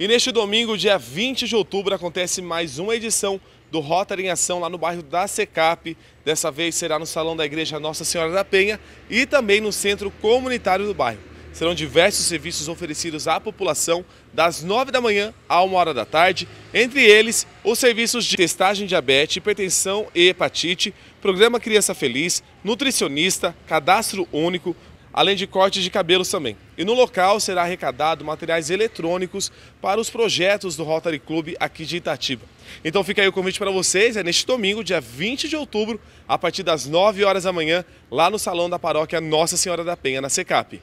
E neste domingo, dia 20 de outubro, acontece mais uma edição do Rotary em Ação lá no bairro da Secap. Dessa vez será no Salão da Igreja Nossa Senhora da Penha e também no Centro Comunitário do bairro. Serão diversos serviços oferecidos à população das 9 da manhã à 1 hora da tarde, entre eles os serviços de testagem diabetes, hipertensão e hepatite, programa Criança Feliz, nutricionista, cadastro único, além de cortes de cabelos também. E no local será arrecadado materiais eletrônicos para os projetos do Rotary Club aqui de Itatiba. Então fica aí o convite para vocês, é neste domingo, dia 20 de outubro, a partir das 9 horas da manhã, lá no Salão da Paróquia Nossa Senhora da Penha, na SECAP.